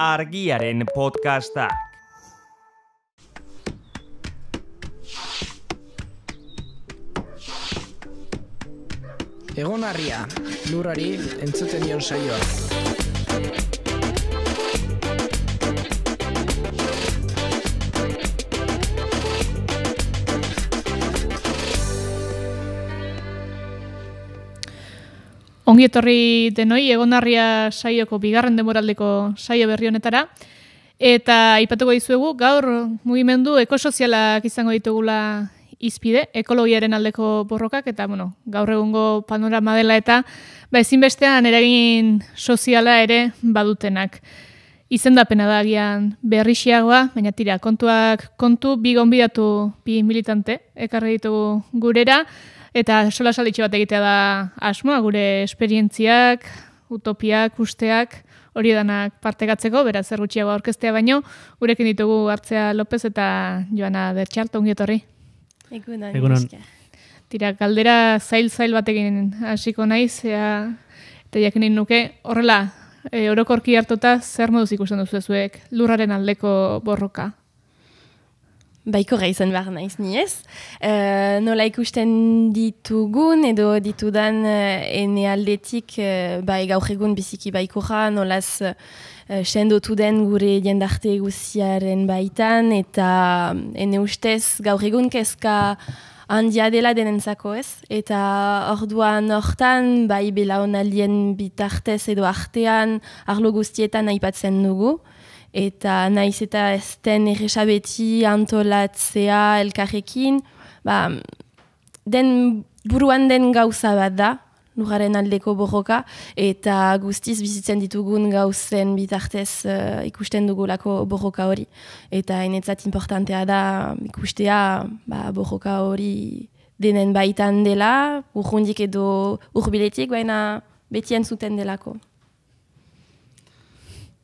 argiaren podcasta. Egon harria, lurari entzuten dion saioa. dion saioa. Ongi etorri denoi, egonarria saioko bigarren demoraldeko saio berri honetara. Eta aipatuko dizuegu, gaur mugimendu ekosozialak izango ditugula izpide, ekologiaren aldeko borrokak, eta bueno, gaur egungo panorama dela eta ba, ezinbestean eragin soziala ere badutenak. Izendapena da agian berrixiagoa, baina tira, kontuak kontu bi gonbidatu bi militante ekarri ditugu gurera. Eta sola salitxe bat egitea da asmoa, gure esperientziak, utopiak, usteak, hori danak partekatzeko, beraz, zer gutxiago orkestea baino, gurekin ditugu hartzea López eta Joana Dertxalto, ungeet Egunon. Tira, kaldera zail-zail batekin hasiko naiz, eta jakin nuke, horrela, e, orokorki hartuta, zer moduz ikusten duzu lurraren aldeko borroka? Baikorra izan behar naiz niez. Eh, nola ikusten ditugun edo ditudan uh, ene aldetik eh, bai gaur egun biziki baikorra, nolaz uh, sendotu den gure jendarte guziaren baitan eta mm, ene ustez gaur egun kezka handia dela denentzako ez. Eta orduan hortan, bai bela honaldien bitartez edo artean, arlo guztietan aipatzen dugu eta naiz eta ez den erresabeti antolatzea elkarrekin, ba, den buruan den gauza bat da, lugaren aldeko borroka, eta guztiz bizitzen ditugun gauzen bitartez uh, ikusten dugulako borroka hori. Eta enetzat importantea da ikustea ba, borroka hori denen baitan dela, urrundik edo urbiletik, baina beti entzuten delako.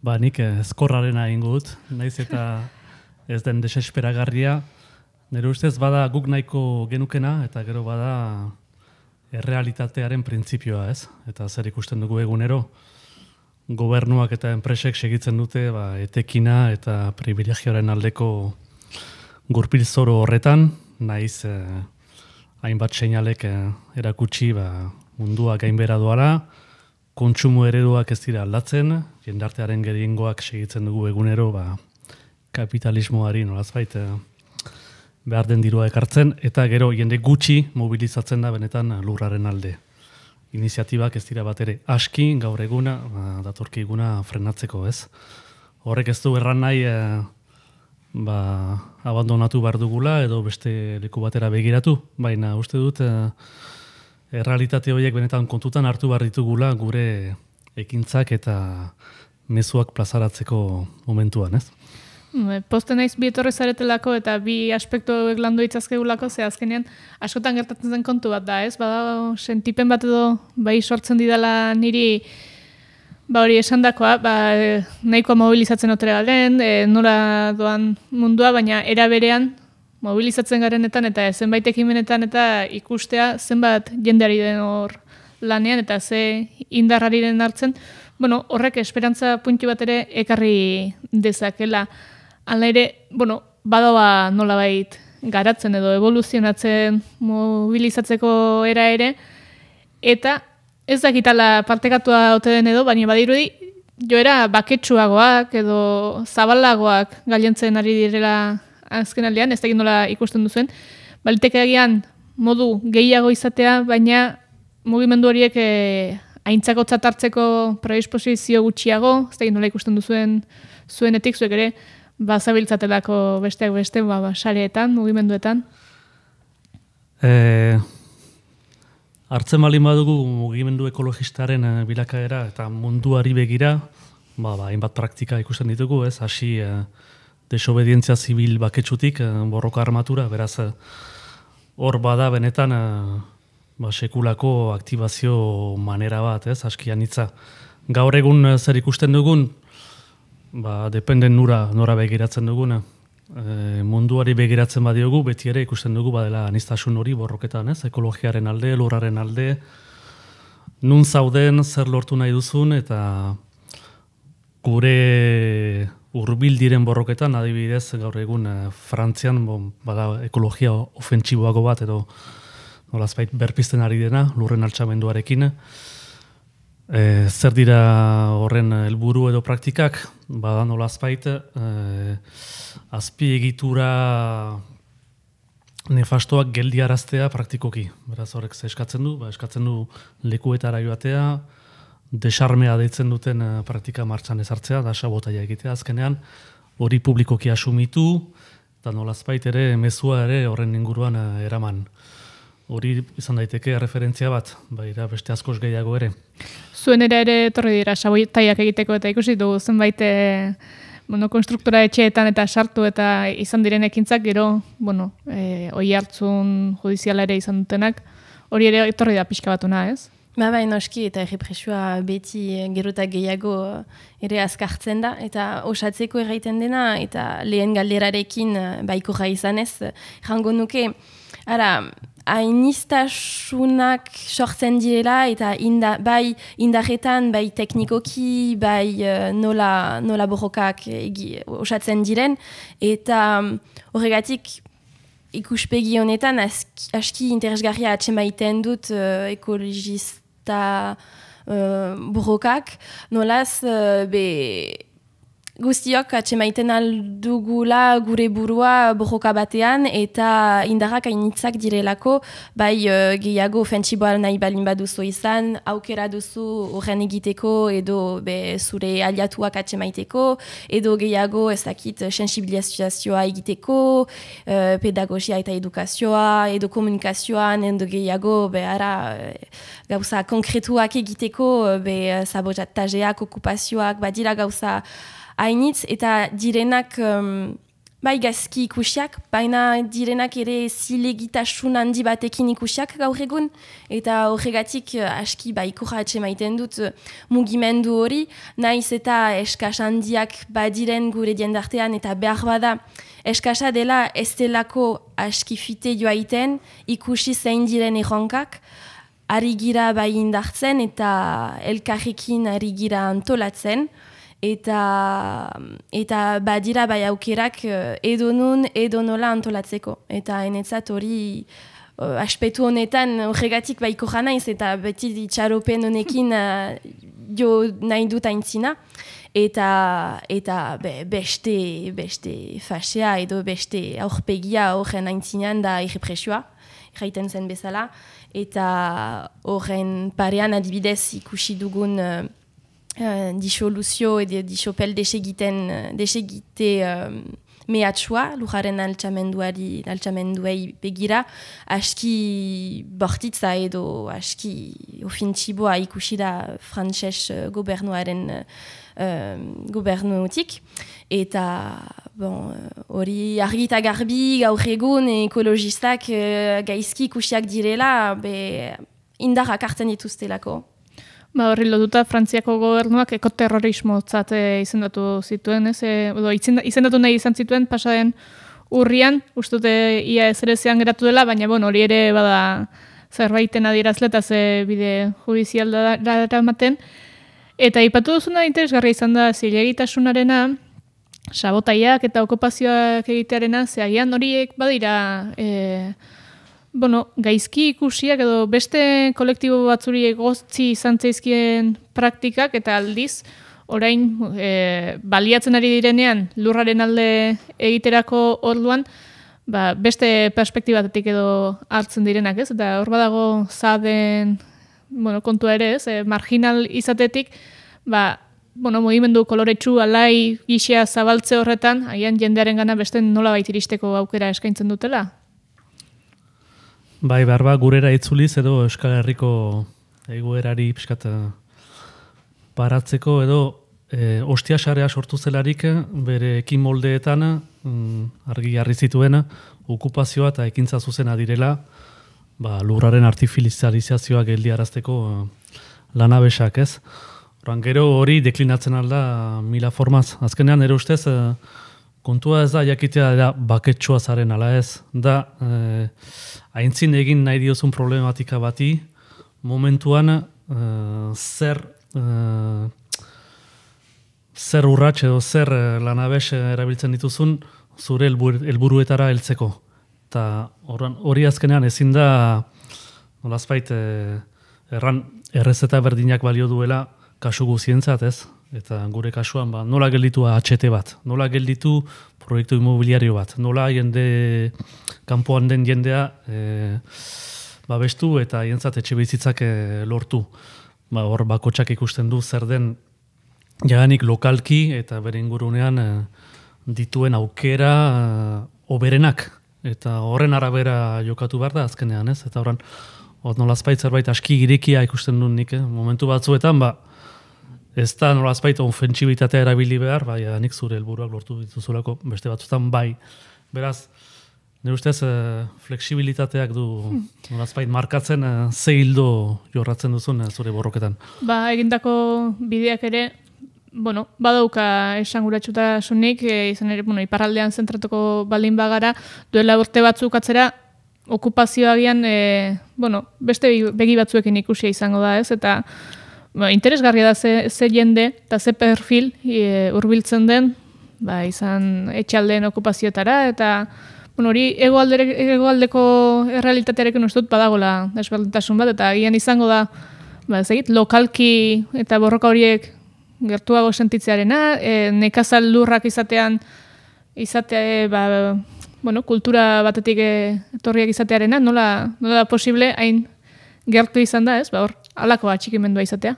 Ba, nik eh, ezkorraren hain naiz eta ez den desesperagarria. Nire ustez bada guk nahiko genukena eta gero bada errealitatearen printzipioa, ez? Eta zer ikusten dugu egunero, gobernuak eta enpresek segitzen dute ba, etekina eta privilegioaren aldeko gurpil zoro horretan, naiz eh, hainbat seinalek eh, erakutsi ba, mundua gainbera doala, kontsumo ereduak ez dira aldatzen, jendartearen geringoak segitzen dugu egunero, ba, kapitalismoari nolaz baita eh, behar den dirua ekartzen, eta gero jende gutxi mobilizatzen da benetan lurraren alde. Iniziatibak ez dira bat ere aski, gaur eguna, ba, datorki eguna frenatzeko, ez? Horrek ez du erran nahi, eh, ba, abandonatu behar dugula, edo beste leku batera begiratu, baina uste dut, eh, errealitate horiek benetan kontutan hartu behar ditugula gure ekintzak eta mezuak plazaratzeko momentuan, ez? Hm, e, Poste naiz bi etorri zaretelako eta bi aspektu hauek landu itzazkegulako, ze azkenean askotan gertatzen zen kontu bat da, ez? Bada sentipen bat edo bai sortzen didala niri ba hori esandakoa, ba e, nahikoa mobilizatzen otera galen, e, nora doan mundua, baina era berean mobilizatzen garenetan eta zenbait ekimenetan eta ikustea zenbat jendeari den hor lanean eta ze indarrari den hartzen, bueno, horrek esperantza puntu bat ere ekarri dezakela. Hala ere, bueno, badoa nola bait garatzen edo evoluzionatzen mobilizatzeko era ere, eta ez dakitala partekatua ote den edo, baina badirudi, joera baketsuagoak edo zabalagoak galientzen ari direla azken aldean, ez da nola ikusten duzuen, balitekeagian modu gehiago izatea, baina mugimendu horiek e, eh, aintzako predisposizio gutxiago, ez da nola ikusten duzuen zuenetik, zuek ere, bazabiltzatelako besteak beste, ba, ba sareetan, mugimenduetan? E, hartzen bali badugu mugimendu ekologistaren eh, bilakaera eta munduari begira, ba, ba, hainbat praktika ikusten ditugu, ez, hasi desobedientzia zibil baketsutik eh, borroka armatura, beraz eh, hor bada benetan eh, ba, sekulako aktibazio manera bat, ez, askian hitza. Gaur egun zer ikusten dugun, ba, dependen nura, nora begiratzen duguna, munduari begiratzen badiogu, beti ere ikusten dugu badela anistasun hori borroketan, ez, ekologiaren alde, lurraren alde, nun zauden zer lortu nahi duzun eta gure hurbil diren borroketan, adibidez, gaur egun eh, Frantzian, bada, ekologia ofentsiboago bat, edo nolazbait berpizten ari dena, lurren altxamenduarekin. E, zer dira horren helburu edo praktikak, bada nolazbait, e, eh, azpi egitura nefastoak geldiaraztea praktikoki. Beraz horrek eskatzen du, ba, eskatzen du lekuetara joatea, desarmea deitzen duten eh, praktika martxan ezartzea, da sabotaia egitea azkenean, hori publikoki asumitu, eta nolazpait ere mezua ere horren inguruan eh, eraman. Hori izan daiteke referentzia bat, bai da beste askoz gehiago ere. Zuen ere ere torri dira sabotaiak egiteko eta ikusi du zenbait eh, bueno, konstruktura etxeetan eta sartu eta izan diren ekintzak gero, bueno, e, oi hartzun judiziala ere izan dutenak, hori ere etorri da pixka batuna, ez? Ba, bai, noski, eta errepresua beti gerota gehiago eh, ere azkartzen da, eta osatzeko erraiten dena, eta lehen galderarekin eh, baiko izanez, jango nuke, ara, hainiztasunak sortzen direla, eta inda, bai indarretan, bai teknikoki, bai eh, nola, nola borrokak osatzen diren, eta mm, horregatik, ikuspegi honetan, aski interesgarria atxemaiten dut ekologista, eta eh, burrokak, nolaz, eh, be, guztiok atxemaiten aldugula gure burua borroka batean eta indarrak ainitzak direlako, bai uh, gehiago fentsiboa nahi balin baduzo izan, aukera duzu horren egiteko edo be, zure aliatuak atxemaiteko, edo gehiago ez dakit sensibilizazioa egiteko, eh, pedagogia eta edukazioa, edo komunikazioan, edo gehiago behara eh, gauza konkretuak egiteko, be, okupazioak, badira gauza hainitz eta direnak um, bai ikusiak, baina direnak ere zilegitasun handi batekin ikusiak gaur eta horregatik eh, aski bai kurratxe maiten dut eh, mugimendu hori, naiz eta eskas handiak badiren gure diendartean eta behar bada eskasa dela ez delako aski fite joaiten ikusi zein diren erronkak, ari gira bai indartzen eta elkarrekin ari gira antolatzen, eta eta badira bai aukerak eh, edo nun edo nola antolatzeko eta enetzat hori uh, aspetu honetan horregatik baiko jana ez eta beti honekin eh, jo nahi dut aintzina eta eta beste beste fasea edo beste aurpegia horren aintzinean da irrepresioa jaiten zen bezala eta horren parean adibidez ikusi dugun disoluzio euh, diso luzio edo diso pel desegiten desegite uh, um, mehatsua, lujaren altxamenduari begira aski bortitza edo aski ofintziboa ikusi da frantxez uh, gobernuaren uh, um, gobernuotik eta bon, uh, hori uh, argita garbi gaur egun ekologistak uh, gaizki ikusiak direla be indarrak hartzen dituzte lako Ba, horri lotuta Frantziako gobernuak ekoterrorismo zat eh, izendatu zituen, ez? E, izendatu nahi izan zituen pasaden urrian, ustute ia ezerezean geratu dela, baina bon, hori ere bada zerbaiten adierazle eta ze bide judizial da ematen. Eta ipatu duzuna interesgarria izan da zilegitasunarena, sabotaiak eta okupazioak egitearena, zehagian horiek badira... eh, bueno, gaizki ikusiak edo beste kolektibo batzuri egotzi izan zaizkien praktikak eta aldiz, orain e, baliatzen ari direnean lurraren alde egiterako orduan, ba, beste perspektibatetik edo hartzen direnak, ez? Eta hor badago zaden bueno, kontua ere, ez? E, marginal izatetik, ba, Bueno, mugimendu koloretsu alai gisea zabaltze horretan, haian jendearen gana beste nola baitiristeko aukera eskaintzen dutela. Bai, behar ba, gurera itzuliz edo Euskal Herriko egoerari piskat paratzeko eh, edo e, ostia sarea sortu zelarik eh, bere ekin moldeetan mm, argi jarri zituen okupazioa eta ekintza zuzena direla ba, lurraren artifizializazioa geldi arazteko lanabesak ez? Orangero hori deklinatzen alda mila formaz. Azkenean ere ustez kontua ez da, jakitea da, baketsua zaren ala ez, da, eh, aintzin egin nahi diozun problematika bati, momentuan, eh, zer, eh, zer urratxe edo zer eh, lanabes eh, erabiltzen dituzun, zure helburuetara heltzeko. Ta hori azkenean ezin da, nolazpait, eh, erran, errezeta berdinak balio duela, kasugu zientzat ez, Eta gure kasuan, ba, nola gelditu HT bat, nola gelditu proiektu imobiliario bat, nola jende, kanpoan den jendea e, babestu eta jentzat etxe bizitzak e, eh, lortu. Ba, hor bakotxak ikusten du zer den jaganik lokalki eta bere ingurunean eh, dituen aukera oberenak. Eta horren arabera jokatu behar da azkenean, ez? Eta horren, hor nolazpait zerbait aski girekia ikusten du nik, eh? momentu batzuetan, ba, ez da nola azpaita onfentsibitatea erabili behar, bai, eh, nik zure helburuak lortu dituzulako beste batzutan bai. Beraz, nire ustez, e, eh, fleksibilitateak du hmm. nola markatzen e, jorratzen duzun zure borroketan. Ba, egindako bideak ere, bueno, badauka esan gura txuta sunik, izan ere, bueno, iparraldean zentratuko baldin bagara, duela urte batzuk atzera, okupazioagian, e, bueno, beste begi batzuekin ikusia izango da, ez? Eta, ba, interesgarria da ze, ze jende eta ze perfil e, hurbiltzen den, ba, izan etxaldeen okupazioetara eta bueno, hori hegoaldeko errealitatearekin ez dut badagola desberdintasun bat eta gian izango da ba, zegit, lokalki eta borroka horiek gertuago sentitzearena, e, nekazal lurrak izatean izatea ba, bueno, kultura batetik e, etorriak izatearena, nola, nola posible hain gertu izan da, ez? Ba, hor, alako atxikimendua izatea.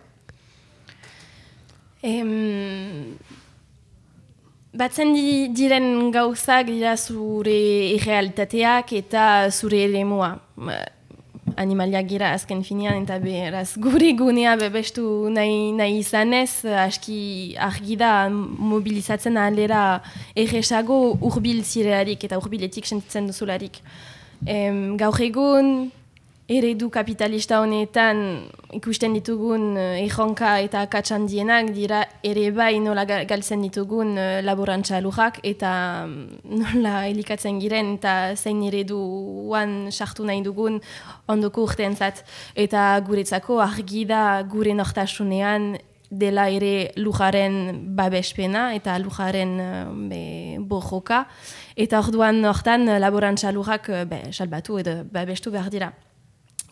Em, batzen di, diren gauzak dira zure irrealitateak eta zure ere ba, Animaliak gira azken finean eta beraz gure gunea bebestu nahi, nahi izanez, aski argi da mobilizatzen alera erresago urbil zirearik eta urbiletik sentitzen duzularik. Em, gaur egun, eredu kapitalista honetan ikusten ditugun uh, eh, ejonka eta katxandienak dira ere bai nola galtzen ditugun uh, laborantza lujak eta mm, nola elikatzen giren eta zein ereduan sartu nahi dugun ondoko urtean zat eta guretzako argi da gure nortasunean dela ere lujaren babespena eta lujaren eh, be, bojoka. Eta orduan hortan laborantza lujak salbatu edo babestu behar dira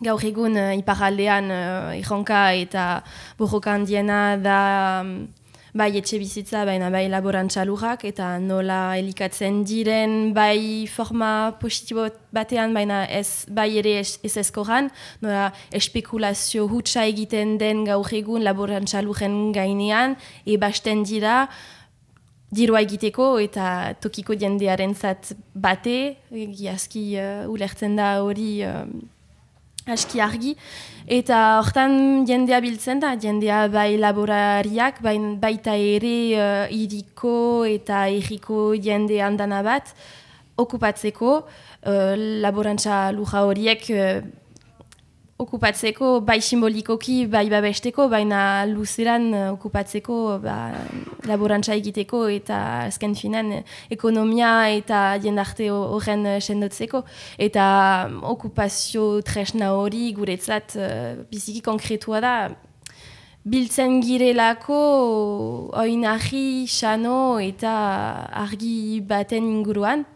gaur egun uh, iparraldean uh, eta borroka handiena da mm, bai etxe bizitza, baina bai laborantza lurrak eta nola elikatzen diren bai forma positibo batean, baina ez bai ere ez ezkoran, nola espekulazio hutsa egiten den gaur egun laborantza lurren gainean, ebasten dira dirua egiteko eta tokiko jendearen zat bate, giazki uh, eh, ulertzen da hori aski argi, eta hortan jendea biltzen da, jendea bai laborariak, bain, baita ere uh, eta erriko jende handana bat, okupatzeko eh, laborantza luja horiek eh, okupatzeko bai simbolikoki bai babesteko, baina luzeran eh, okupatzeko ba, laborantza egiteko eta azken finan eh, ekonomia eta jendarte horren eh, sendotzeko. Eta mm, okupazio tresna hori guretzat biziki konkretua da biltzen girelako oinarri, xano eta argi baten inguruan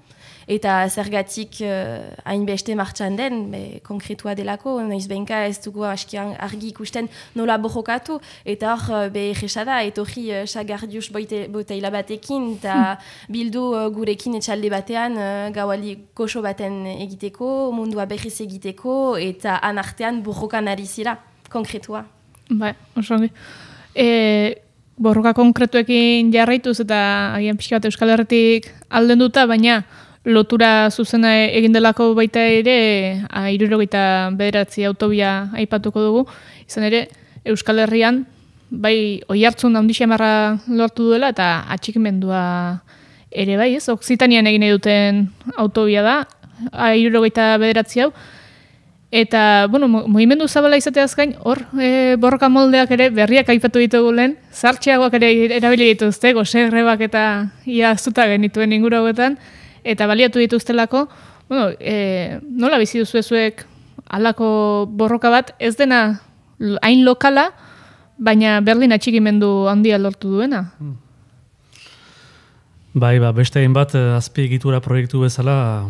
eta zergatik eh, hainbeste martxan den, be, konkretua delako, noiz benka ez dugu askian argi ikusten nola bojokatu, eta hor, eh, be, jesada, hori xagardius eh, uh, boteila batekin, eta hmm. bildu uh, gurekin etxalde batean uh, gauali baten egiteko, mundua berriz egiteko, eta anartean bojokan ari zira, konkretua. Ba, osongi. E, borroka konkretuekin jarraituz eta agian pixka bat Euskal Herretik alden duta, baina lotura zuzena e- egin delako baita ere, irurogeita bederatzi autobia aipatuko dugu, izan ere, Euskal Herrian, bai, oi hartzun handixamarra lortu duela, eta atxikimendua ere bai, ez? Oksitanian egin duten autobia da, irurogeita bederatzi hau, Eta, bueno, mugimendu zabala izateaz gain, hor, e, borroka moldeak ere, berriak aipatu ditugu lehen, zartxeagoak ere erabili dituzte, gozegrebak eta iaztuta genituen inguru eta baliatu dituztelako, bueno, e, nola bizi duzu zuek alako borroka bat, ez dena hain lokala, baina Berlin atxikimendu handia lortu duena. Hmm. Bai, ba, beste egin bat, eh, azpi egitura proiektu bezala,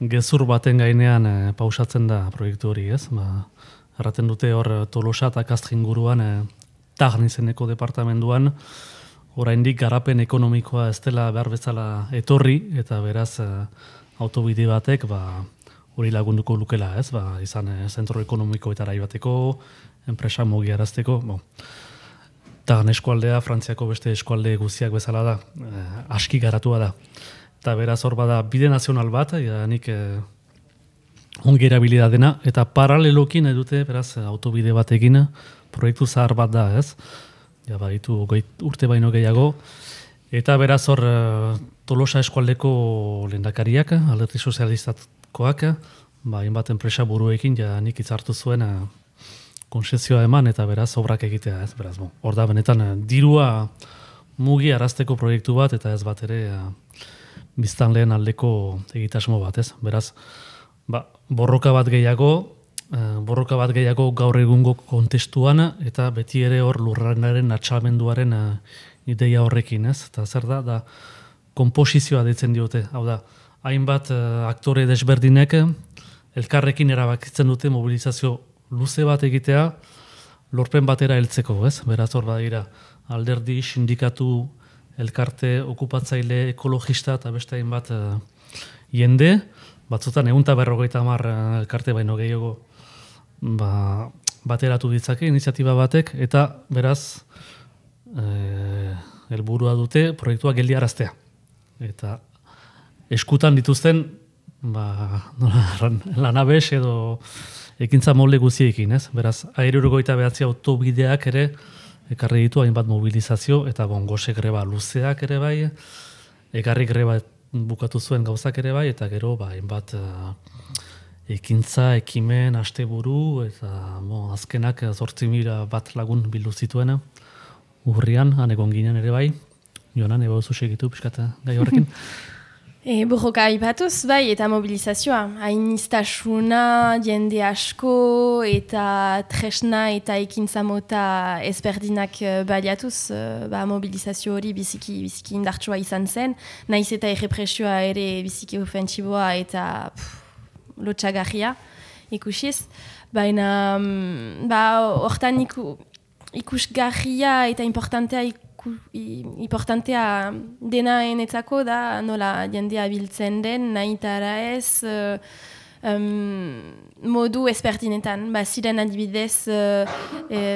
gezur baten gainean eh, pausatzen da proiektu hori, ez? Ba, erraten dute hor eh, Tolosa eta Kastrin guruan, e, izeneko departamenduan, oraindik garapen ekonomikoa ez dela behar bezala etorri eta beraz eh, autobide batek ba hori lagunduko lukela, ez? Ba, izan eh, zentro ekonomiko eta arai bateko, enpresa mugiarazteko, bo. Ta eskualdea Frantziako beste eskualde guztiak bezala da, eh, aski garatua da. Ta beraz hor bada bide nazional bat, ja nik ongi dena eta paralelokin edute beraz autobide batekin proiektu zahar bat da, ez? ja baditu urte baino gehiago. Eta beraz hor eh, Tolosa eskualdeko lehendakariak, alderdi sozialistakoak, ba, inbat enpresa buruekin, ja nik itzartu zuen eh, konsezioa eman, eta beraz obrak egitea, ez beraz. hor da benetan, eh, dirua mugi arazteko proiektu bat, eta ez bat ere biztan lehen aldeko egitasmo bat, ez. Beraz, ba, borroka bat gehiago, Eh, borroka bat gehiago gaur egungo kontestuan eta beti ere hor lurrenaren atxamenduaren eh, ideia horrekin, ez? Eta zer da, da konposizioa ditzen diote, hau da, hainbat eh, aktore desberdinek elkarrekin erabakitzen dute mobilizazio luze bat egitea lorpen batera heltzeko, ez? Beraz hor badira alderdi sindikatu elkarte okupatzaile ekologista eta beste hainbat jende, batzutan egun eta berrogeita hamar elkarte baino gehiago ba, bateratu ditzake iniziatiba batek eta beraz e, helburua dute proiektua geldiaraztea eta eskutan dituzten ba, nola, lanabes edo ekintza molde guziekin, ez? Beraz, aerurgoita behatzi autobideak ere ekarri ditu hainbat mobilizazio eta gongose greba luzeak ere bai, ekarri greba bukatu zuen gauzak ere bai, eta gero ba, hainbat ekintza, ekimen, asteburu eta mo, azkenak eh, zortzi mira bat lagun bildu zituena. Urrian, han egon ginen ere bai, jonan, ebo zuz egitu, piskata, eh, gai horrekin. e, eh, burroka ipatuz, bai, eta mobilizazioa. Hain iztasuna, jende asko, eta tresna eta ekintza mota ezberdinak baliatuz, ba, mobilizazio hori biziki, biziki indartsua izan zen, naiz eta errepresioa ere biziki ofentsiboa eta lotxagarria ikusiz. Baina, mm, ba, hortan iku, ikusgarria eta importantea ik, importantea dena enetzako da nola jendea biltzen den nahitara ez uh, um, modu ezpertinetan ba, ziren adibidez uh,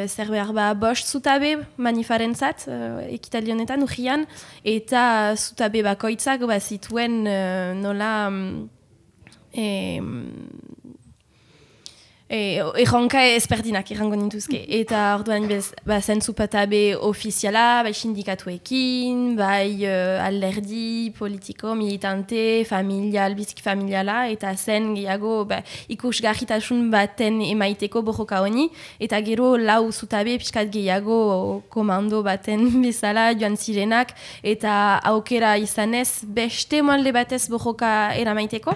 zer behar ba bost zutabe manifaren zat uh, ekitalionetan ujian eta zutabe bakoitzak ba, zituen nola mm, eh, E, erronka ezperdinak errango nintuzke. Eta orduan ba, zentzupatabe ofiziala, bai sindikatuekin, bai alerdi alderdi, politiko, militante, familial, bizki familiala, eta zen gehiago ba, ikusgarritasun baten emaiteko borroka honi, eta gero lau zutabe pixkat gehiago komando baten bezala joan zirenak, eta aukera izanez beste moalde batez borroka eramaiteko,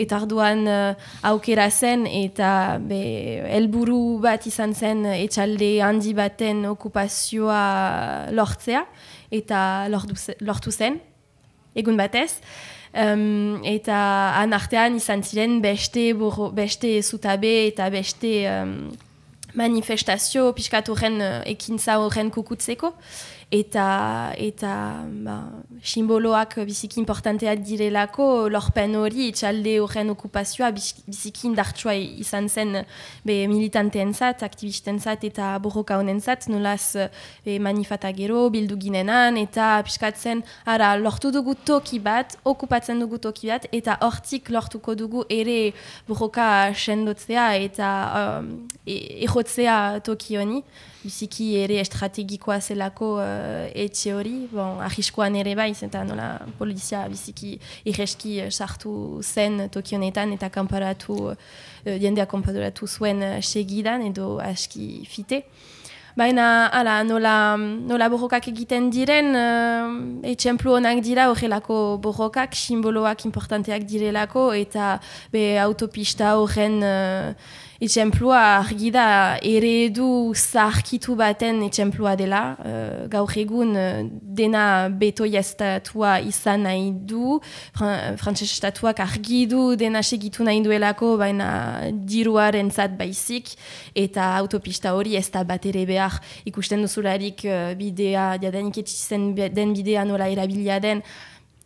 eta orduan uh, aukera zen, eta be, elburu bat izan zen etxalde handi baten okupazioa lortzea eta lortu zen, egun batez. eta han artean izan ziren beste, burro, zutabe eta beste manifestazio pixkatu horren uh, ekintza horren kukutzeko eta eta ba, simboloak biziki importanteak direlako lorpen hori itxalde horren okupazioa biziki indartsua izan zen be, militanteen zat, aktivisten zat eta borroka honen zat, nolaz be, manifata gero, bildu ginenan eta piskatzen, ara, lortu dugu toki bat, okupatzen dugu toki bat eta hortik lortuko dugu ere borroka sendotzea eta um, e, biziki ere estrategikoa zelako etxe eh, hori, bon, ahiskoan ere bai, eta nola polizia biziki irreski eh, sartu zen tokionetan eta kanparatu, uh, eh, jendea zuen segidan edo aski fite. Baina, ala, nola, nola borrokak egiten diren, uh, etxemplu honak dira horrelako borrokak, simboloak importanteak direlako, eta be autopista horren etxemplua argi da ere edu zarkitu baten etxemplua dela. Uh, gaur egun eh, dena beto jaztatua izan nahi du. Fran Frantzese estatuak argi du dena segitu nahi duelako baina diruaren zat baizik eta autopista hori ez da bat ere behar ikusten duzularik eh, bidea, diadenik etxizen den bidea nola erabilia den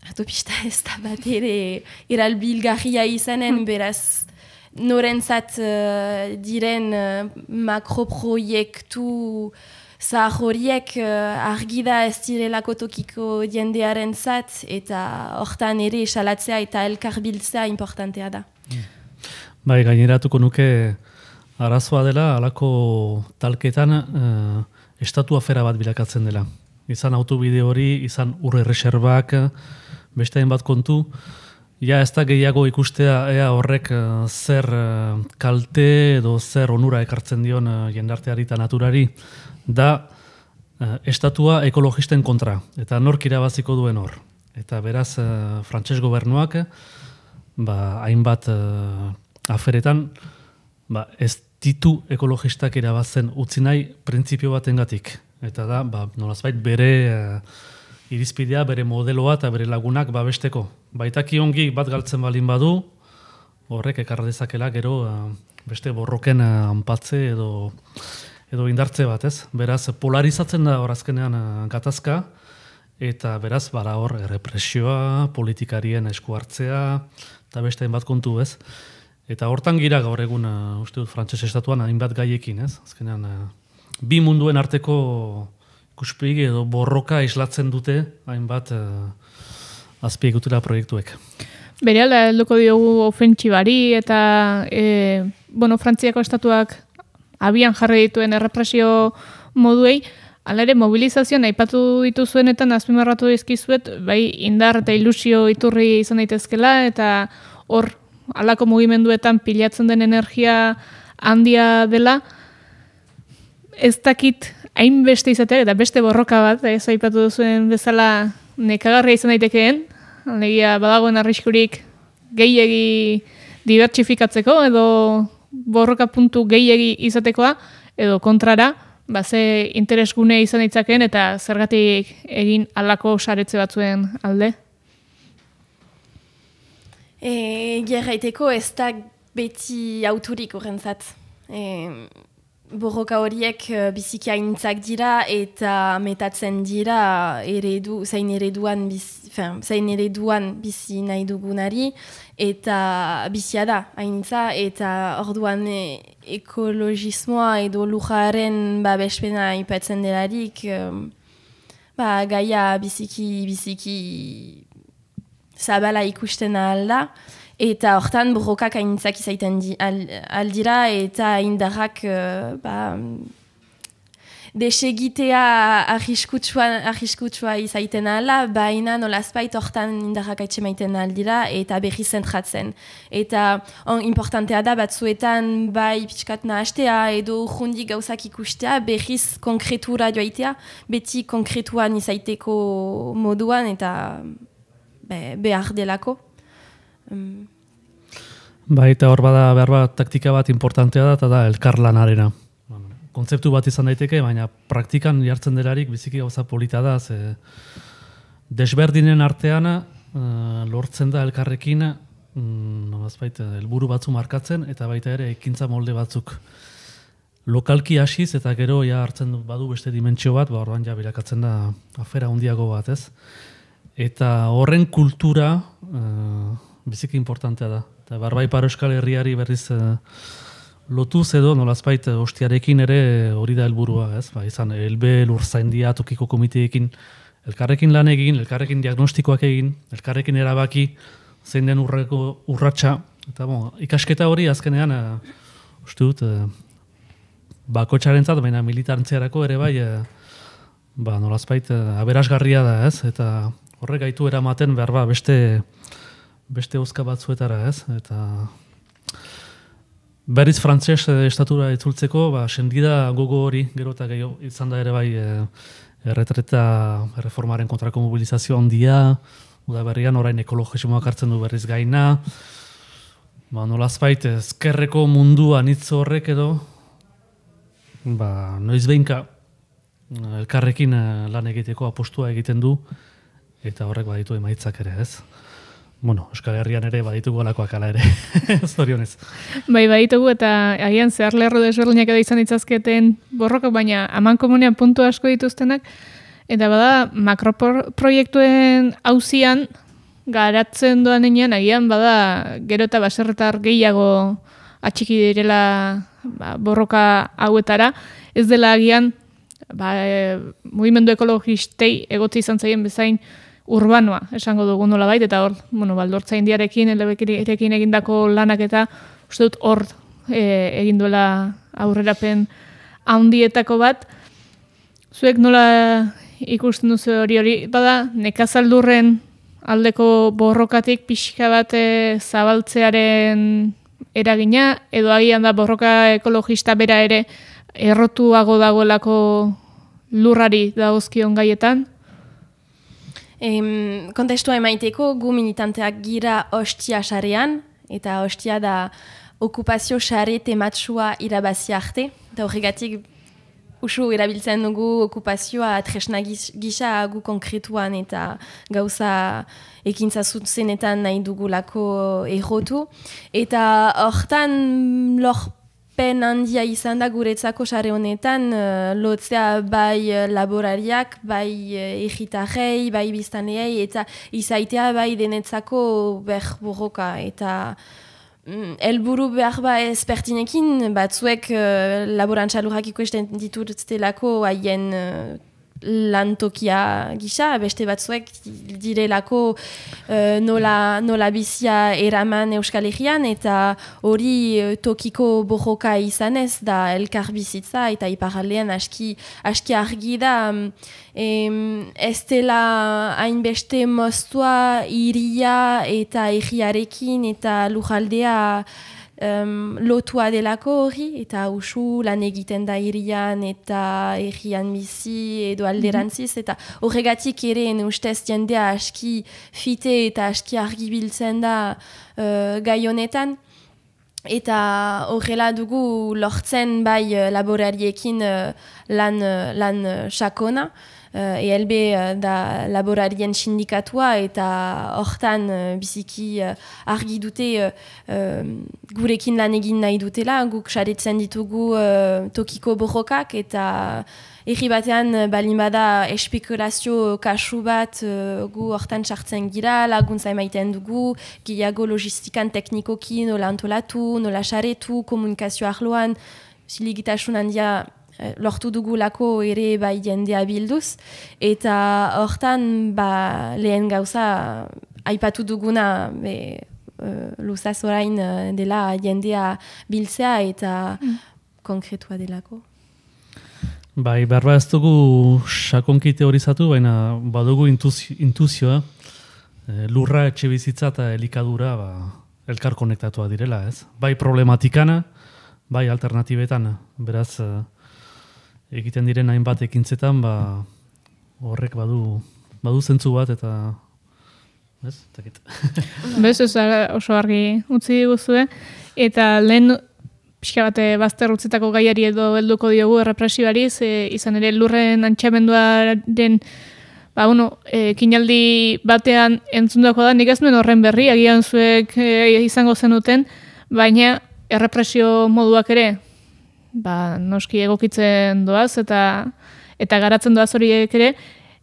autopista ez da bat ere eralbil izanen hmm. beraz norentzat uh, eh, diren eh, makroproiektu zahar horiek uh, eh, argida ez direlako tokiko diendearen zat eta hortan ere esalatzea eta elkarbiltzea importantea da. Mm. Bai, gaineratuko nuke arazoa dela alako talketan uh, estatu afera bat bilakatzen dela. Izan autobide hori, izan urre reserbak, beste hainbat bat kontu, Ja, ez da gehiago ikustea ea horrek eh, zer eh, kalte edo zer onura ekartzen dion uh, jendarteari eta naturari, da estatua ekologisten kontra, eta nork irabaziko duen hor. Eta beraz, uh, frantses gobernuak, ba, hainbat aferetan, ba, ez ditu ekologistak irabazen utzi nahi printzipio batengatik. Eta da, ba, nolazbait bere irizpidea bere modeloa eta bere lagunak babesteko. Baitaki ongi bat galtzen balin badu, horrek ekar dezakela gero eh, beste borroken eh, anpatze edo edo indartze bat, ez? Beraz, polarizatzen da hor azkenean eh, gatazka, eta beraz, bara hor, errepresioa, politikarien esku hartzea, eta beste hainbat kontu, ez? Eta hortan gira gaur egun, uste dut, frantxez estatuan, hainbat gaiekin, ez? Azkenean, bi munduen arteko ikuspegi edo borroka islatzen dute hainbat uh, eh, azpiegutura proiektuek. Bere alda, helduko diogu ofentsibari eta e, bueno, Frantziako estatuak abian jarri dituen errepresio moduei, Hala ere, mobilizazioan aipatu dituzuenetan azpimarratu dizkizuet, bai indar eta ilusio iturri izan daitezkela eta hor alako mugimenduetan pilatzen den energia handia dela. Ez dakit hainbeste izatea eta beste borroka bat, ez aipatu duzuen bezala nekagarria izan daitekeen, alegia badagoen arriskurik gehiegi dibertsifikatzeko edo borroka puntu gehiegi izatekoa edo kontrara, ba ze interesgune izan ditzakeen eta zergatik egin alako saretze batzuen alde? E, gerraiteko ez da beti auturik horrentzat. E, Borroka horiek eh, biziki haintzak dira eta metatzen dira eredu, zein, ereduan biz, fin, ereduan bizi nahi dugunari eta bizia da haintza eta orduan e, ekologismoa edo lujaren babespena ipatzen delarik um, gaia biziki, biziki zabala ikusten ahal da eta hortan borrokak aintzak izaiten di, al, aldira eta indarrak uh, ba, desegitea ahiskutsua izaiten ala, baina nolazpait hortan indarrak aitse maiten aldira eta berri zentratzen. Eta on, oh, importantea da batzuetan bai pixkat nahastea edo jundi gauzak ikustea berriz konkretura joaitea, beti konkretuan izaiteko moduan eta be, behar delako. Mm. Bai, eta hor bada behar bat taktika bat importantea da, eta da elkarlanarena. Kontzeptu bat izan daiteke, baina praktikan jartzen delarik biziki gauza polita da, ze desberdinen artean eh, lortzen da elkarrekin mm, elburu batzu markatzen eta baita ere ekintza molde batzuk lokalki hasiz eta gero ja hartzen badu beste dimentsio bat, ba orduan ja da afera handiago bat, ez? Eta horren kultura uh, biziki importantea da. Eta barbai paro euskal herriari berriz e, lotuz edo nolazpait eh, ostiarekin ere eh, hori da helburua ez? Ba, izan, elbe, lurzaindia, tokiko komiteekin, elkarrekin lan egin, elkarrekin diagnostikoak egin, elkarrekin erabaki, zein den urreko urratsa Eta bon, ikasketa hori azkenean, uh, uste dut, baina militantziarako ere bai, uh, ba, nolazpait, aberasgarria da, ez? Eta horrek gaitu eramaten behar ba, beste beste hauska batzuetara ez, eta berriz frantzes eh, estatura itzultzeko, ba, sendida gogo hori, gero eta gehiago izan da ere bai, eh, erretreta reformaren kontrako mobilizazio handia, da berrian orain ekologismoak hartzen du berriz gaina, ba, nolaz bait, ezkerreko munduan horrek edo, ba, noiz behinka, elkarrekin eh, lan egiteko apostua egiten du, eta horrek baditu emaitzak ere, ez? bueno, Euskal Herrian ere baditugu alakoak ala ere, zorionez. Bai, baditugu eta agian zehar lerro desberdinak edo izan itzazketen borroka, baina aman komunean puntu asko dituztenak, eta bada makroproiektuen hauzian garatzen doan enean, agian bada gero eta baserretar gehiago atxiki direla ba, borroka hauetara, ez dela agian ba, e, mugimendu ekologistei egotzi izan zaien bezain, urbanoa, esango dugu nola bait, eta hor, bueno, baldortza indiarekin, elebekirekin egindako lanak eta uste dut hor e, egin aurrerapen handietako bat. Zuek nola ikusten duzu hori hori, bada, nekazaldurren aldeko borrokatik pixka bat eh, zabaltzearen eragina, edo agian da borroka ekologista bera ere errotuago dagoelako lurrari dagozkion gaietan, Em, kontestua emaiteko, gu militanteak gira hostia sarean, eta hostia da okupazio sare tematsua irabazi arte, eta horregatik usu irabiltzen dugu okupazioa tresna gisa gu konkretuan eta gauza ekintza zutzenetan nahi dugulako errotu. Eta hortan lor garaipen handia izan da guretzako sare honetan uh, lotzea bai eh, laborariak, bai uh, bai biztanei eta izaitea bai denetzako beh eta mm, Elburu behar ba ezpertinekin batzuek uh, laborantzalurak ikusten ditut zelako haien lantokia gisa, beste batzuek direlako uh, nola, nola bizia eraman Euskal Herrian, eta hori eh, tokiko bojoka izanez da elkar bizitza, eta iparalean aski, aski argi da um, ez dela hainbeste moztua iria eta egiarekin eta lujaldea um, lotua delako hori, eta usu lan egiten da irian eta irian bizi edo mhm. alderantziz, mm -hmm. eta horregatik ere ustez jendea aski fite eta aski argibiltzen da uh, gai honetan. Eta horrela dugu lortzen bai e, laborariekin e, lan, lan ELB eh, e eh, da laborarien sindikatua eta hortan eh, biziki argi dute gurekin lan egin nahi dutela, guk saretzen ditugu tokiko borrokak eta erri batean balin bada espekulazio kasu bat gu hortan sartzen gira, laguntza emaiten dugu, gehiago logistikan teknikoki nola antolatu, nola saretu, komunikazio arloan, zilegitasun handia Eh, lortu dugulako ere bai jendea bilduz, eta hortan ba, lehen gauza aipatu duguna be, uh, luzaz orain eh, dela jendea biltzea eta mm. konkretua delako. Bai, berba ez dugu sakonki teorizatu, baina badugu intuzioa, lurra, etxe bizitza elikadura ba, elkar konektatua direla, ez? Bai problematikana, bai alternatibetan, beraz, egiten diren hainbat ekintzetan ba, horrek badu badu zentzu bat eta ez? Takit. Bez, oso argi utzi diguzue eta lehen pixka bate eh, bazter utzetako gaiari edo helduko diogu errepresibari ze izan ere lurren antxamenduaren ba, bueno, e, eh, kinaldi batean entzundako da nik ez horren berri agian zuek eh, izango zenuten baina errepresio moduak ere ba, noski egokitzen doaz eta eta garatzen doaz horiek ere,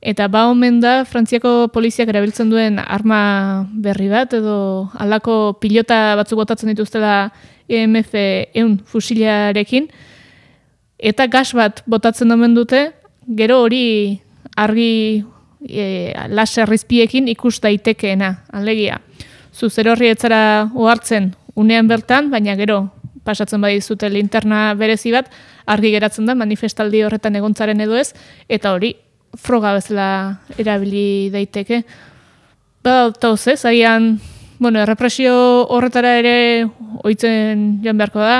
eta ba omen da Frantziako poliziak erabiltzen duen arma berri bat edo alako pilota batzuk botatzen dituztela EMF eun fusilarekin, eta gas bat botatzen omen dute, gero hori argi e, laser rizpiekin ikus daitekeena, alegia. Zu zer horri ohartzen unean bertan, baina gero pasatzen bai zute linterna berezi bat, argi geratzen da manifestaldi horretan egontzaren edo ez, eta hori froga bezala erabili daiteke. Ba, ez, agian, bueno, errepresio horretara ere oitzen joan da,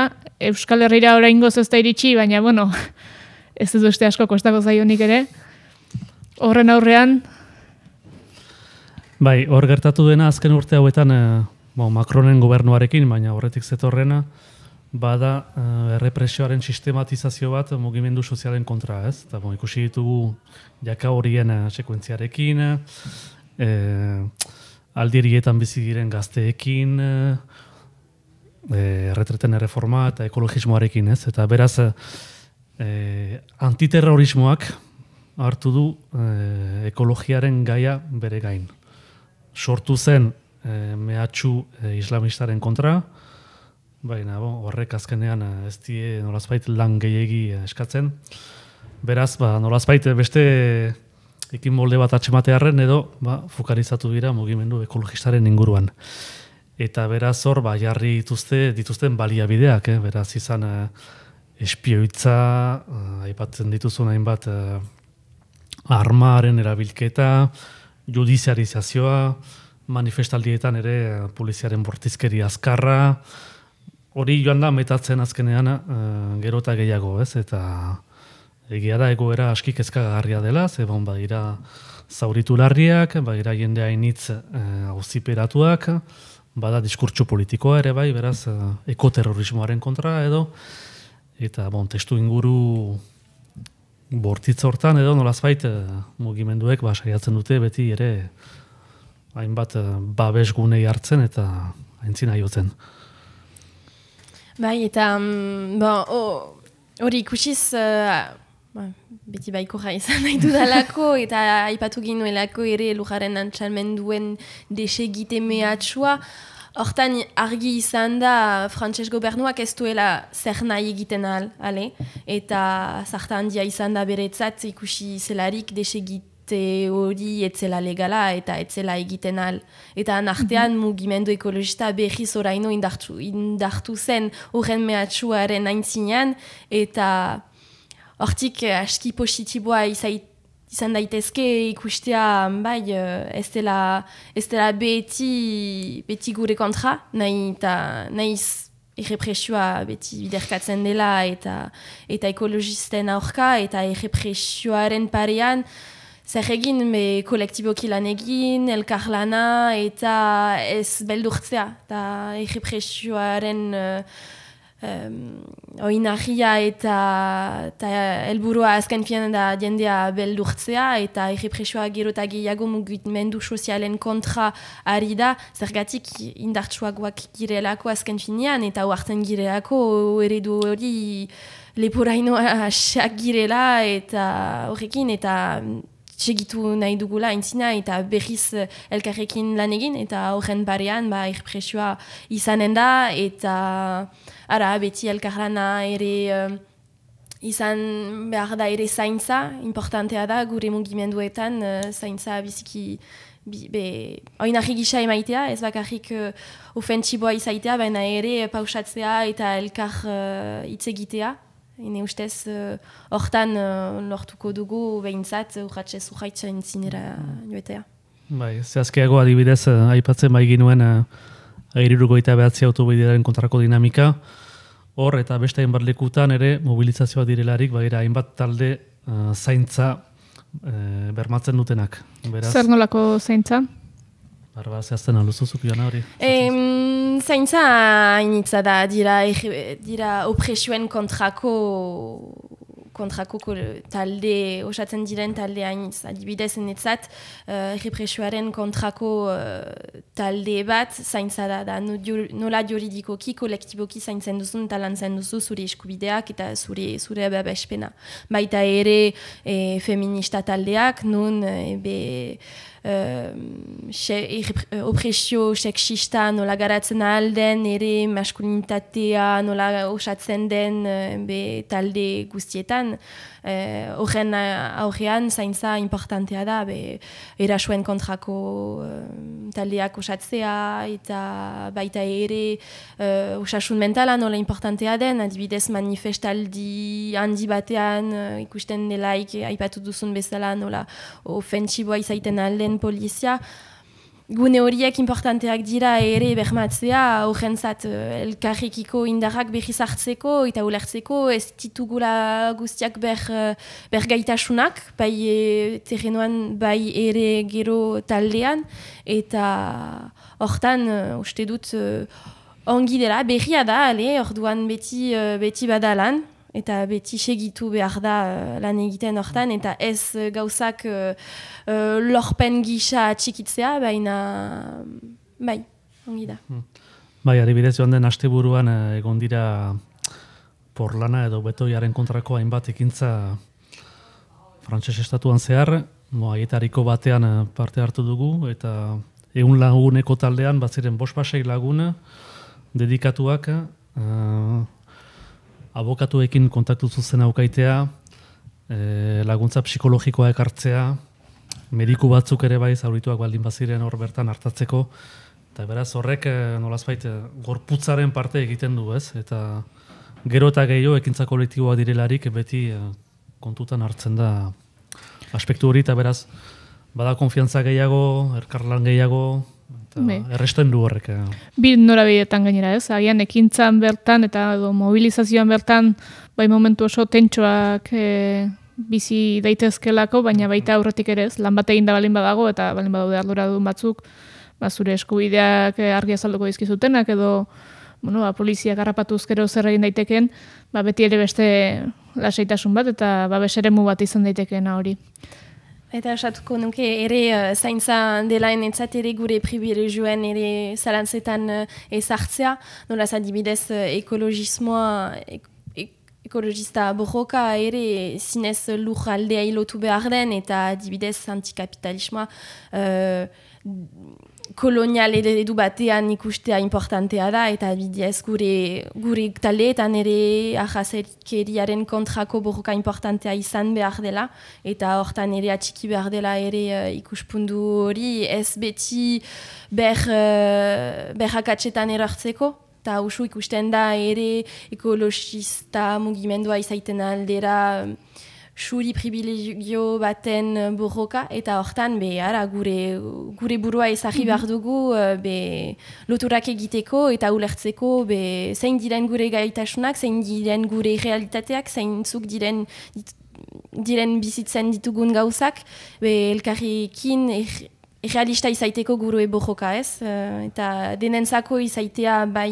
Euskal Herriera orain goz ez da iritsi, baina, bueno, ez ez asko kostako zaionik ere. Horren aurrean, Bai, hor gertatu dena azken urte hauetan, e, Macronen gobernuarekin, baina horretik zetorrena, bada eh, errepresioaren sistematizazio bat mugimendu sozialen kontra, ez? Eta bon, ikusi ditugu jaka horien uh, sekuentziarekin, uh, eh, aldirietan bizi diren gazteekin, uh, erretreten erreforma eta ekologismoarekin, ez? Eta beraz, uh, antiterrorismoak hartu du uh, ekologiaren gaia bere gain. Sortu zen uh, mehatxu islamistaren kontra, Baina, bon, horrek azkenean eh, ez die nolazbait lan gehiegi eh, eskatzen. Beraz, ba, nolazbait eh, beste ekin molde bat atxematearen edo ba, fukarizatu dira mugimendu ekologistaren inguruan. Eta beraz hor, ba, jarri dituzte, dituzten baliabideak, eh? beraz izan espioitza, aipatzen dituzun hainbat eh, armaren erabilketa, judiziarizazioa, manifestaldietan ere eh, poliziaren bortizkeri azkarra, hori joan da metatzen azkenean uh, gero eta gehiago, ez? Eta egia da egoera aski kezkagarria dela, ze bon badira zauritu larriak, badira jende eh, auziperatuak, bada diskurtso politikoa ere bai, beraz eh, ekoterrorismoaren kontra edo eta bon testu inguru bortitz hortan edo nolazbait uh, mugimenduek ba saiatzen dute beti ere hainbat uh, babesgunei hartzen eta zina jotzen eta, hori oh, ikusiz, uh, ba, beti baikorra izan nahi dudalako, eta aipatu ginoelako ere lujaren antxalmen duen desegite mehatsua, Hortan argi izan da frantses gobernuak ez duela zer nahi egiten al, Eta zartan dia izan da beretzat ikusi zelarik desegit te hori etzela legala eta etzela egiten al. Eta nartean mm -hmm. mugimendu ekologista behi zoraino indartu, indartu zen horren mehatsuaren aintzinean eta hortik eh, aski positiboa izait izan daitezke ikustea bai, eh, ez dela, ez dela beti, beti gure kontra, nahi eta nahi errepresua beti biderkatzen dela eta, eta ekologisten aurka eta errepresuaren parean zer egin me kolektiboki lan egin, elkarlana eta ez beldurtzea. Eta egipresioaren uh, eh, um, oinahia eta, helburua elburua azken fian da jendea beldurtzea eta egipresioa gero eta gehiago mugitmendu sozialen kontra ari da zergatik indartsuagoak girelako azken finian eta huartzen girelako eredu hori leporaino asak girela eta horrekin eta segitu nahi dugula entzina eta berriz eh, elkarrekin lan egin eta horren barean ba, irpresua izanen da eta ara beti elkarrana ere eh, izan behar da ere zaintza, importantea da gure mugimenduetan eh, zaintza biziki bi, be, gisa emaitea, ez bakarrik uh, ofentsiboa izaitea, baina ere pausatzea eta elkar hitz egitea. Hine ustez, eh, hortan uh, uh, lortuko dugu behintzat eh, urratxe uh, entzinera mm. Mm-hmm. Bai, zehazkiago adibidez, aipatzen bai ginuen uh, airiruko eta behatzi autobidearen kontrako dinamika. Hor eta beste hainbat lekutan ere mobilizazioa direlarik, bai, hainbat talde zaintza bermatzen dutenak. Beraz, Zer nolako zaintza? Barba, zehazten aluzuzuk joan hori. Em, zaintza initza da dira dira opresioen kontrako kontrako talde osatzen diren talde hainitz. Adibidez, netzat, uh, eh, errepresuaren kontrako uh, talde bat zaintza da, da nola juridikoki, kolektiboki zaintzen duzun eta duzu zure eskubideak eta zure zure babespena. Baita ere eh, feminista taldeak, nun e, be, uh, opresio sexista nola garatzen alden, ere maskulinitatea nola osatzen den eh, be, talde guztietan. Eh, horren uh, aurrean zaintza importantea da be, erasuen kontrako eh, taldeak osatzea eta baita ere uh, osasun mentala nola importantea den adibidez manifestaldi handi batean ikusten delaik aipatu duzun bezala nola ofentsiboa izaiten alden polizia gune horiek importanteak dira ere bermatzea horrentzat eh, elkarrekiko indarrak berri hartzeko, eta ulertzeko ez ditugula guztiak ber, eh, bergaitasunak bai eh, terrenuan bai ere gero taldean eta hortan uh, uste dut uh, ongi dela berria da, ale, orduan beti, uh, beti badalan eta beti segitu behar da uh, lan egiten hortan, eta ez eh, gauzak eh, lorpen gisa txikitzea, baina bai, ongi da. Hmm. Bai, adibidez joan den asteburuan uh, egon dira porlana edo betoiaren kontrako hainbat ekintza frantses estatuan zehar, moaietariko batean parte hartu dugu, eta egun laguneko taldean, batziren ziren bospasei laguna dedikatuak, abokatuekin kontaktu zuzen aukaitea, e, eh, laguntza psikologikoa ekartzea, mediku batzuk ere bai zaurituak baldin baziren hor bertan hartatzeko, eta beraz horrek e, eh, nolaz baita, eh, gorputzaren parte egiten du ez, eta gero eta gehiago ekintza kolektiboa direlarik beti kontutan hartzen da aspektu hori, eta beraz, Bada konfiantza gehiago, erkarlan gehiago, Bai. Erresten du horrek. Eh. Bi norabidetan gainera, ez? Agian ekintzan bertan eta do, mobilizazioan bertan, bai momentu oso tentsoak e, bizi daitezkelako, baina mm-hmm. baita aurretik ere ez, lan bat egin da balin badago eta balin badaude ardura duen batzuk, ba, zure eskubideak eh, argi azalduko dizkizutenak edo bueno, ba, polizia garrapatuz gero zer egin daiteken, ba, beti ere beste lasaitasun bat eta ba, beseremu bat izan daitekena hori. Eta esatuko nuke ere uh, zaintza dela enetzat ere gure privilegioen ere zalantzetan uh, eh, ezartzea. Nolaz adibidez eh, ekologismoa, ekologista borroka ere zinez lur aldea ilotu behar den eta adibidez antikapitalismoa kolonial eredu batean ikustea importantea da eta bidez gure gure taletan ere ahazerikeriaren kontrako borroka importantea izan behar dela eta hortan ere atxiki behar dela ere eh, ikuspundu hori ez beti ber, uh, eh, berrakatzetan erartzeko eta usu ikusten da ere ekologista mugimendua izaiten aldera suri privilegio baten eh, borroka, eta hortan, be, ara, gure, gure burua ezagri mhm. behar dugu, eh, be, loturak egiteko eta ulertzeko, be, zein diren gure gaitasunak, zein diren gure realitateak, zein zuk diren, diren bizitzen ditugun gauzak, be, elkarrikin realista izaiteko gure borroka ez, eh, eta denentzako izaitea bai,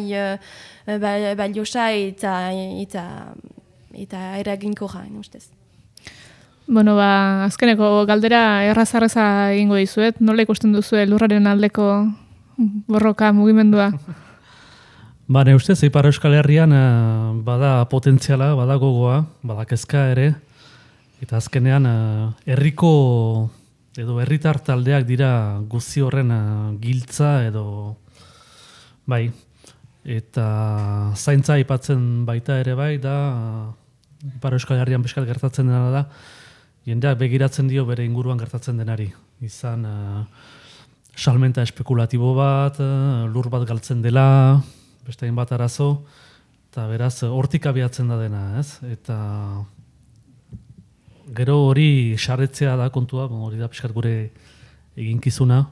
bai, bai, bai eta, eta, eta eraginko ustez. Bueno, ba, azkeneko galdera errazarreza egingo dizuet, nola ikusten duzu lurraren aldeko borroka mugimendua? ba, ne ustez, Ipar Euskal Herrian eh, bada potentziala, bada gogoa, bada kezka ere, eta azkenean eh, herriko edo herritar taldeak dira guzi horren eh, giltza edo bai, eta zaintza aipatzen baita ere bai, da para Euskal Herrian peskal gertatzen dena da jendeak begiratzen dio bere inguruan gertatzen denari. Izan uh, salmenta espekulatibo bat, eh, lur bat galtzen dela, beste egin bat arazo, eta beraz, eh, hortik abiatzen da dena, ez? Eta gero hori xarretzea da kontua, hori da pixkat gure eginkizuna,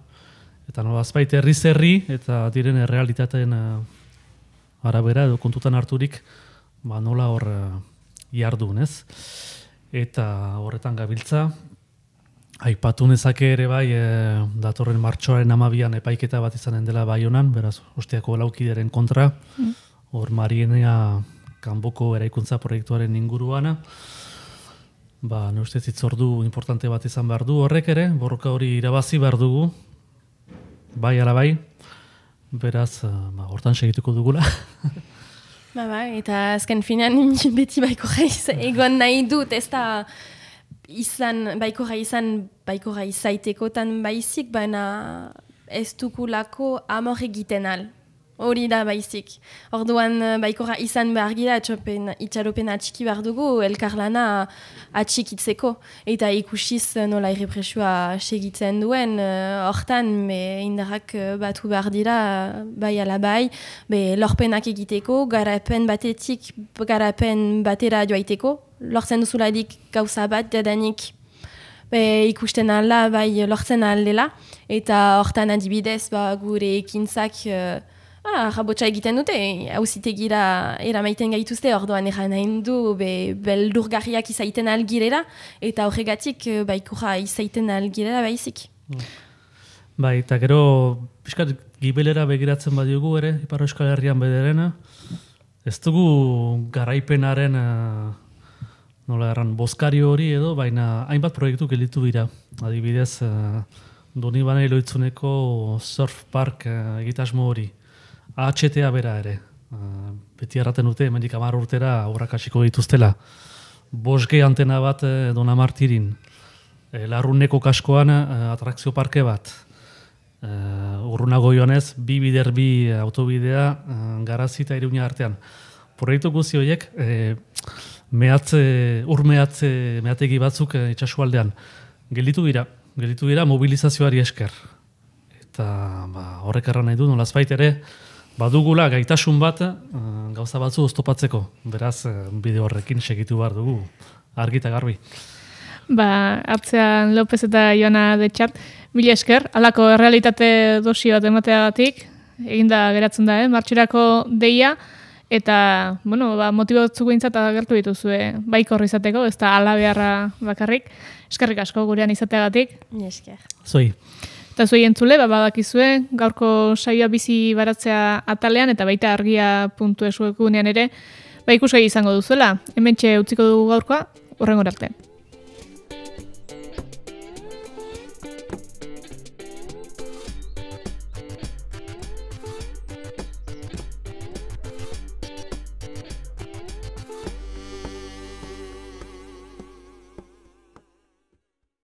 eta nola azpait herri zerri, eta diren realitateen uh, arabera, edo kontutan harturik, ba, nola hor uh, jardun, ez? eta horretan gabiltza. Aipatu nezake ere bai, e, datorren martxoaren amabian epaiketa bat izanen dela bai honan, beraz, usteako laukideren kontra, hmm. hor mm. marienea kanboko eraikuntza proiektuaren inguruana. Ba, ne uste zitzordu importante bat izan behar du horrek ere, borroka hori irabazi behar dugu, bai ala bai, beraz, eh, ba, hortan segituko dugula. Ba ba, eta azken finan beti baiko gai egon nahi dut, ez da izan, baiko gai izan, baiko gai zaitekotan baizik, baina ez dukulako amor egiten al. Hori da baizik. Orduan eh, baikora izan behar gira etxopen, itxaropen atxiki behar dugu elkarlana atxikitzeko. Eta ikusiz eh, nola irrepresua segitzen duen, eh, hortan me indarrak batu behar dira bai ala bai, be lorpenak egiteko, garapen batetik, garapen batera joaiteko. Lortzen duzuladik gauza bat dadanik Be, ikusten ala bai lortzen aldela eta hortan adibidez ba, gure ekintzak Ah, rabotxa egiten dute, hauzitegira eramaiten gaituzte, ordoan erra nahi du, be, beldurgarriak izaiten algirera, eta horregatik eh, baikura izaiten algirera baizik. Mm. Bai, eta gero, piskat, gibelera begiratzen badiogu ere, Iparo Euskal Herrian bederena, ez dugu garaipenaren eh, nola erran, boskari hori edo, baina hainbat proiektu gelitu dira. Adibidez, uh, Doni surfpark loitzuneko surf park egitasmo hori. AHTA bera ere. Ah, beti erraten dute, emendik amar urtera horrak hasiko dituztela. Bosge antena bat eh, Dona Martirin. Eh, Larruneko kaskoan eh, atrakzio parke bat. urrunagoionez joan bi biderbi autobidea garazita iruña artean. Proiektu guzi horiek, mehatze, ur batzuk itxasualdean. Gelitu dira, gelitu dira mobilizazioari esker. Eta ba, horrek erran nahi du, nolaz ere, badugula gaitasun bat eh, gauza batzu oztopatzeko. Beraz, eh, bide horrekin segitu behar dugu, argita garbi. Ba, atzean López eta Joana de Txat, mila esker, alako realitate dosi bat emateagatik, da geratzen da, eh? martxurako deia, eta, bueno, ba, motibo zugu agertu dituzue, eh? bai izateko, ez da ala beharra bakarrik, eskerrik asko gurean izateagatik. Mila esker. Zoi. Eta zuen entzule, ba, izue, gaurko saioa bizi baratzea atalean eta baita argia puntu esuekunean ere, ba ikusgai izango duzuela, hemen txe utziko dugu gaurkoa, horrengo arte.